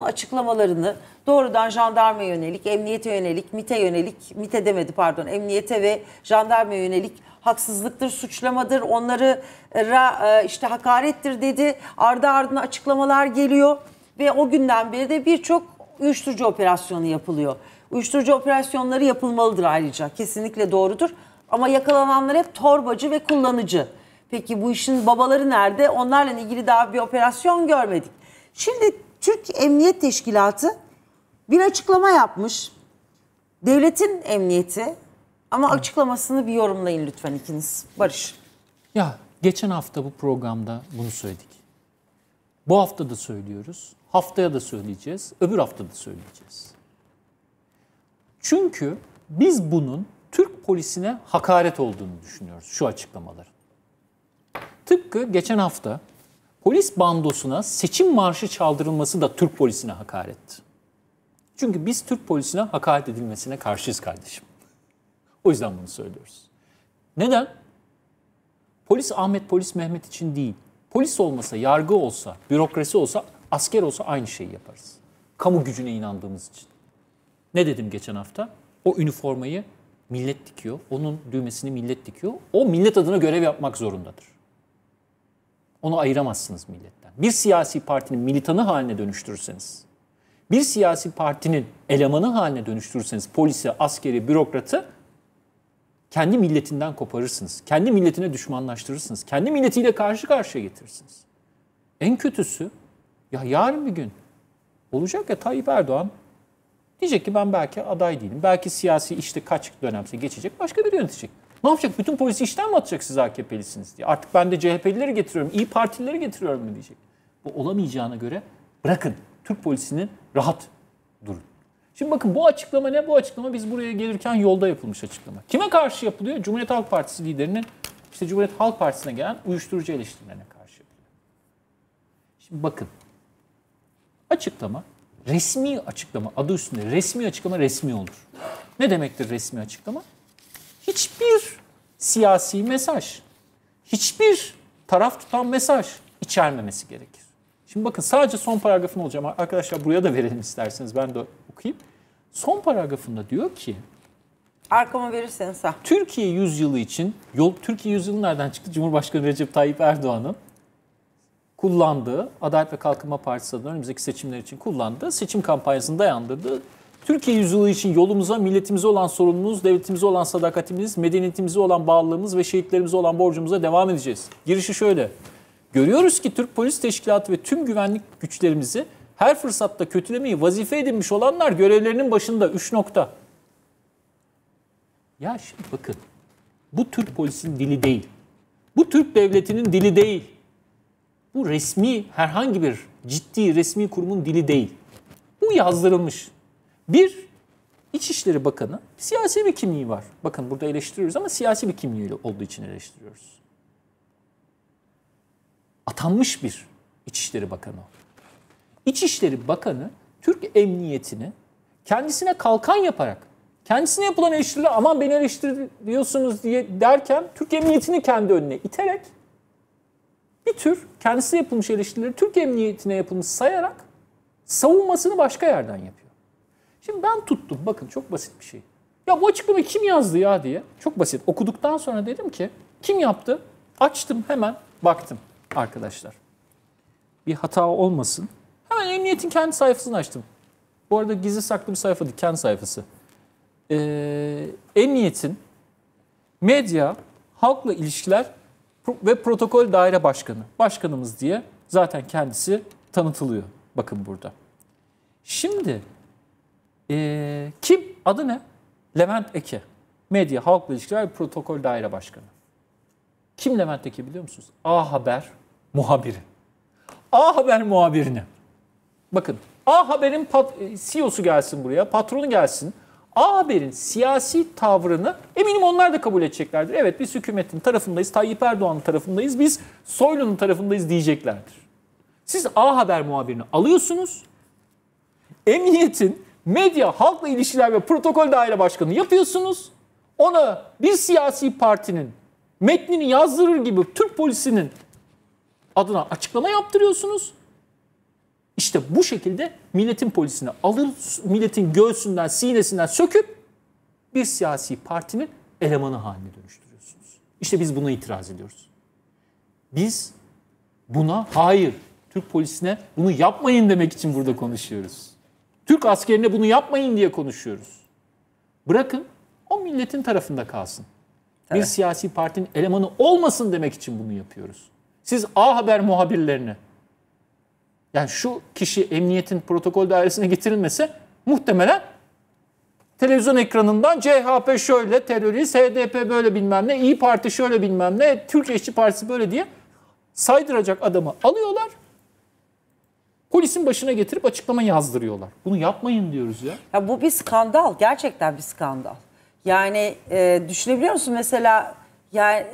açıklamalarını doğrudan jandarma yönelik, emniyete yönelik, MIT'e yönelik, MIT'e demedi pardon, emniyete ve jandarma yönelik haksızlıktır, suçlamadır, onları e, işte hakarettir dedi. Ardı ardına açıklamalar geliyor ve o günden beri de birçok uyuşturucu operasyonu yapılıyor. Uyuşturucu operasyonları yapılmalıdır ayrıca. Kesinlikle doğrudur. Ama yakalananlar hep torbacı ve kullanıcı. Peki bu işin babaları nerede? Onlarla ilgili daha bir operasyon görmedik. Şimdi Türk Emniyet Teşkilatı bir açıklama yapmış. Devletin emniyeti ama açıklamasını bir yorumlayın lütfen ikiniz. Barış. Ya geçen hafta bu programda bunu söyledik. Bu hafta da söylüyoruz. Haftaya da söyleyeceğiz. Öbür hafta da söyleyeceğiz. Çünkü biz bunun Türk polisine hakaret olduğunu düşünüyoruz şu açıklamaların. Tıpkı geçen hafta polis bandosuna seçim marşı çaldırılması da Türk polisine hakaretti. Çünkü biz Türk polisine hakaret edilmesine karşıyız kardeşim. O yüzden bunu söylüyoruz. Neden? Polis Ahmet, polis Mehmet için değil. Polis olmasa, yargı olsa, bürokrasi olsa, asker olsa aynı şeyi yaparız. Kamu gücüne inandığımız için. Ne dedim geçen hafta? O üniformayı millet dikiyor. Onun düğmesini millet dikiyor. O millet adına görev yapmak zorundadır. Onu ayıramazsınız milletten. Bir siyasi partinin militanı haline dönüştürürseniz, bir siyasi partinin elemanı haline dönüştürürseniz polisi, askeri, bürokratı kendi milletinden koparırsınız. Kendi milletine düşmanlaştırırsınız. Kendi milletiyle karşı karşıya getirirsiniz. En kötüsü ya yarın bir gün olacak ya Tayyip Erdoğan diyecek ki ben belki aday değilim. Belki siyasi işte kaç dönemse geçecek başka biri yönetecek. Ne yapacak? Bütün polisi işten mi atacak siz AKP'lisiniz diye. Artık ben de CHP'lileri getiriyorum, İyi Partilileri getiriyorum mu diyecek. Bu olamayacağına göre bırakın Türk polisinin rahat durun. Şimdi bakın bu açıklama ne? Bu açıklama biz buraya gelirken yolda yapılmış açıklama. Kime karşı yapılıyor? Cumhuriyet Halk Partisi liderinin işte Cumhuriyet Halk Partisi'ne gelen uyuşturucu eleştirilerine karşı yapılıyor. Şimdi bakın. Açıklama resmi açıklama adı üstünde resmi açıklama resmi olur. Ne demektir resmi açıklama? hiçbir siyasi mesaj, hiçbir taraf tutan mesaj içermemesi gerekir. Şimdi bakın sadece son paragrafını olacağım. Arkadaşlar buraya da verelim isterseniz ben de okuyayım. Son paragrafında diyor ki Arkama verirseniz. sağ. Türkiye yüzyılı için, yol, Türkiye yüzyılı nereden çıktı? Cumhurbaşkanı Recep Tayyip Erdoğan'ın kullandığı, Adalet ve Kalkınma Partisi adına önümüzdeki seçimler için kullandığı, seçim kampanyasını dayandırdığı Türkiye yüzyılı için yolumuza, milletimize olan sorumluluğumuz, devletimize olan sadakatimiz, medeniyetimize olan bağlılığımız ve şehitlerimize olan borcumuza devam edeceğiz. Girişi şöyle. Görüyoruz ki Türk Polis Teşkilatı ve tüm güvenlik güçlerimizi her fırsatta kötülemeyi vazife edinmiş olanlar görevlerinin başında 3 nokta. Ya şimdi bakın bu Türk polisin dili değil. Bu Türk devletinin dili değil. Bu resmi herhangi bir ciddi resmi kurumun dili değil. Bu yazdırılmış. Bir, İçişleri Bakanı siyasi bir kimliği var. Bakın burada eleştiriyoruz ama siyasi bir kimliği olduğu için eleştiriyoruz. Atanmış bir İçişleri Bakanı İçişleri Bakanı Türk Emniyetini kendisine kalkan yaparak, kendisine yapılan eleştiriler aman beni eleştiriyorsunuz diye derken Türk Emniyetini kendi önüne iterek bir tür kendisi yapılmış eleştirileri Türk Emniyetine yapılmış sayarak savunmasını başka yerden yapıyor. Şimdi ben tuttum. Bakın çok basit bir şey. Ya bu açıklamayı kim yazdı ya diye. Çok basit. Okuduktan sonra dedim ki kim yaptı? Açtım hemen baktım arkadaşlar. Bir hata olmasın. Hemen emniyetin kendi sayfasını açtım. Bu arada gizli saklı bir sayfa değil, kendi sayfası. Ee, emniyetin medya, halkla ilişkiler ve protokol daire başkanı. Başkanımız diye zaten kendisi tanıtılıyor. Bakın burada. Şimdi ee, kim? Adı ne? Levent Eke. Medya, Halkla İlişkiler ve Protokol Daire Başkanı. Kim Levent Eke biliyor musunuz? A Haber muhabiri. A Haber muhabirini. Bakın A Haber'in pat- e, CEO'su gelsin buraya, patronu gelsin. A Haber'in siyasi tavrını eminim onlar da kabul edeceklerdir. Evet biz hükümetin tarafındayız, Tayyip Erdoğan'ın tarafındayız, biz Soylu'nun tarafındayız diyeceklerdir. Siz A Haber muhabirini alıyorsunuz. Emniyetin medya, halkla ilişkiler ve protokol daire başkanı yapıyorsunuz. Ona bir siyasi partinin metnini yazdırır gibi Türk polisinin adına açıklama yaptırıyorsunuz. İşte bu şekilde milletin polisini alır, milletin göğsünden, sinesinden söküp bir siyasi partinin elemanı haline dönüştürüyorsunuz. İşte biz buna itiraz ediyoruz. Biz buna hayır, Türk polisine bunu yapmayın demek için burada konuşuyoruz. Türk askerine bunu yapmayın diye konuşuyoruz. Bırakın o milletin tarafında kalsın. Evet. Bir siyasi partinin elemanı olmasın demek için bunu yapıyoruz. Siz A Haber muhabirlerini yani şu kişi emniyetin protokol dairesine getirilmese muhtemelen televizyon ekranından CHP şöyle terörist, HDP böyle bilmem ne, İyi Parti şöyle bilmem ne, Türk İşçi Partisi böyle diye saydıracak adamı alıyorlar. Polisin başına getirip açıklama yazdırıyorlar. Bunu yapmayın diyoruz ya. Ya bu bir skandal. Gerçekten bir skandal. Yani e, düşünebiliyor musun mesela yani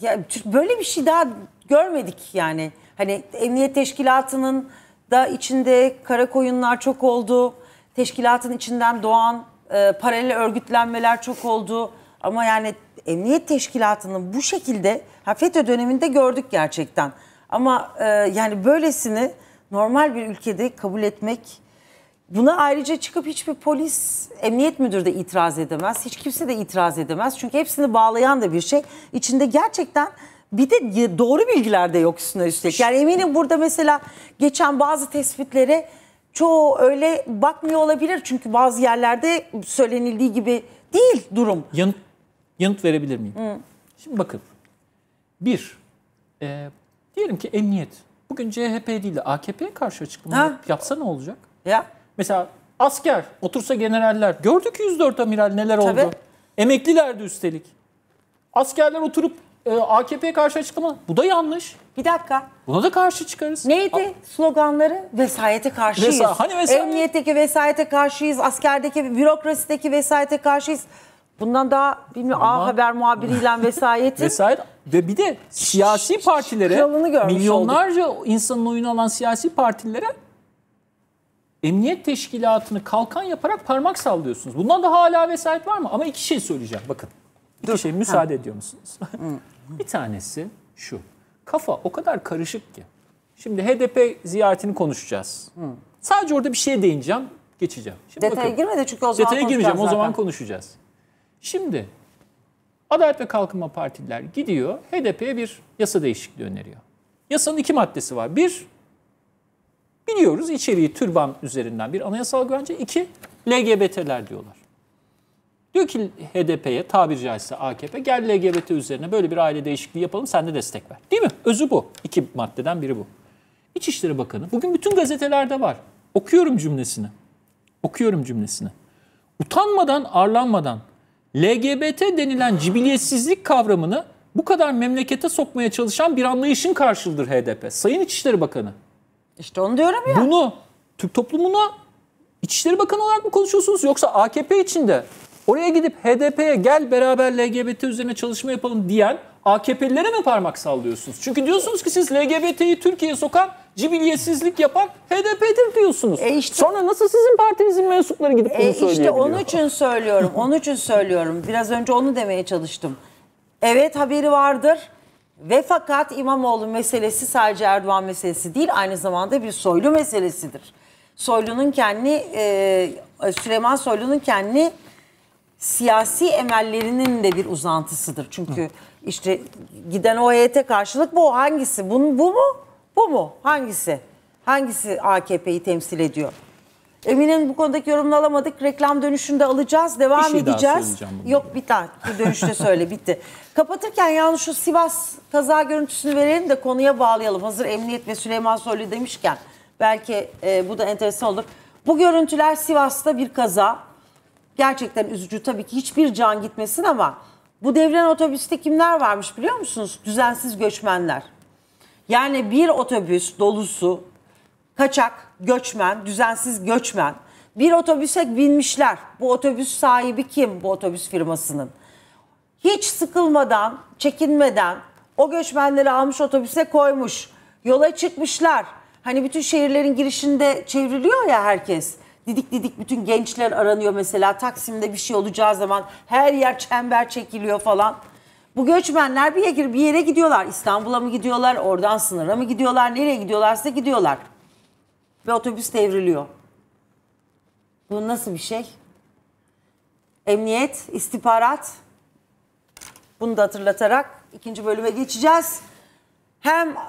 ya, böyle bir şey daha görmedik yani. Hani emniyet teşkilatının da içinde kara koyunlar çok oldu. Teşkilatın içinden doğan e, paralel örgütlenmeler çok oldu. Ama yani emniyet teşkilatının bu şekilde ha FETÖ döneminde gördük gerçekten. Ama e, yani böylesini normal bir ülkede kabul etmek buna ayrıca çıkıp hiçbir polis, emniyet müdürü de itiraz edemez. Hiç kimse de itiraz edemez. Çünkü hepsini bağlayan da bir şey. İçinde gerçekten bir de doğru bilgiler de yok üstüne üstlük. Yani eminim burada mesela geçen bazı tespitlere çoğu öyle bakmıyor olabilir. Çünkü bazı yerlerde söylenildiği gibi değil durum. Yanıt, yanıt verebilir miyim? Hı. Şimdi bakın. Bir, e, diyelim ki emniyet Bugün CHP değil de AKP'ye karşı açıklama ha. yapsa ne olacak? Ya. Mesela asker, otursa generaller. Gördük 104 amiral neler oldu. Emeklilerdi üstelik. Askerler oturup e, AKP'ye karşı açıklama. Bu da yanlış. Bir dakika. Buna da karşı çıkarız. Neydi A- sloganları? Vesayete karşıyız. Vesa- hani vesayet? Emniyetteki vesayete karşıyız. Askerdeki, bürokrasideki vesayete karşıyız. Bundan daha bilmiyorum Ama... A Haber muhabiriyle vesayeti. vesayet ve bir de siyasi partilere, milyonlarca olduk. insanın oyunu alan siyasi partilere emniyet teşkilatını kalkan yaparak parmak sallıyorsunuz. Bundan daha hala vesayet var mı? Ama iki şey söyleyeceğim bakın. İki Dur. şey müsaade ha. ediyor musunuz? bir tanesi şu. Kafa o kadar karışık ki. Şimdi HDP ziyaretini konuşacağız. Hı. Sadece orada bir şeye değineceğim, geçeceğim. Şimdi detaya bakın, girmedi çünkü o zaman Detaya girmeyeceğim, zaten. o zaman konuşacağız. Şimdi Adalet ve Kalkınma Partililer gidiyor HDP'ye bir yasa değişikliği öneriyor. Yasanın iki maddesi var. Bir, biliyoruz içeriği türban üzerinden bir anayasal güvence. İki, LGBT'ler diyorlar. Diyor ki HDP'ye tabiri caizse AKP gel LGBT üzerine böyle bir aile değişikliği yapalım sen de destek ver. Değil mi? Özü bu. İki maddeden biri bu. İçişleri Bakanı bugün bütün gazetelerde var. Okuyorum cümlesini. Okuyorum cümlesini. Utanmadan, arlanmadan LGBT denilen cibiliyetsizlik kavramını bu kadar memlekete sokmaya çalışan bir anlayışın karşılığıdır HDP. Sayın İçişleri Bakanı. İşte onu diyorum ya. Bunu Türk toplumuna İçişleri Bakanı olarak mı konuşuyorsunuz yoksa AKP içinde oraya gidip HDP'ye gel beraber LGBT üzerine çalışma yapalım diyen AKP'lilere mi parmak sallıyorsunuz? Çünkü diyorsunuz ki siz LGBT'yi Türkiye'ye sokan cibiliyetsizlik yapan HDP'dir diyorsunuz. E işte, Sonra nasıl sizin partinizin mensupları gidip e bunu e söyleyebiliyor? İşte onun için söylüyorum. onun için söylüyorum. Biraz önce onu demeye çalıştım. Evet haberi vardır. Ve fakat İmamoğlu meselesi sadece Erdoğan meselesi değil aynı zamanda bir soylu meselesidir. Soylu'nun kendi e, e Süleyman Soylu'nun kendi siyasi emellerinin de bir uzantısıdır. Çünkü Hı. işte giden o heyete karşılık bu hangisi? Bunun bu mu? Bu mu? Hangisi? Hangisi AKP'yi temsil ediyor? Emine'nin bu konudaki yorumunu alamadık. Reklam dönüşünde alacağız. Devam bir şey edeceğiz. Yok bir tane. Bir dönüşte söyle. Bitti. Kapatırken yalnız şu Sivas kaza görüntüsünü verelim de konuya bağlayalım. Hazır Emniyet ve Süleyman Soylu demişken belki e, bu da enteresan olur. Bu görüntüler Sivas'ta bir kaza. Gerçekten üzücü tabii ki hiçbir can gitmesin ama bu devren otobüste kimler varmış biliyor musunuz? Düzensiz göçmenler. Yani bir otobüs dolusu kaçak, göçmen, düzensiz göçmen bir otobüse binmişler. Bu otobüs sahibi kim bu otobüs firmasının? Hiç sıkılmadan, çekinmeden o göçmenleri almış otobüse koymuş. Yola çıkmışlar. Hani bütün şehirlerin girişinde çevriliyor ya herkes. Didik didik bütün gençler aranıyor mesela. Taksim'de bir şey olacağı zaman her yer çember çekiliyor falan. Bu göçmenler bir yere, bir yere gidiyorlar. İstanbul'a mı gidiyorlar, oradan sınıra mı gidiyorlar, nereye gidiyorlarsa gidiyorlar. Ve otobüs devriliyor. Bu nasıl bir şey? Emniyet, istihbarat. Bunu da hatırlatarak ikinci bölüme geçeceğiz. Hem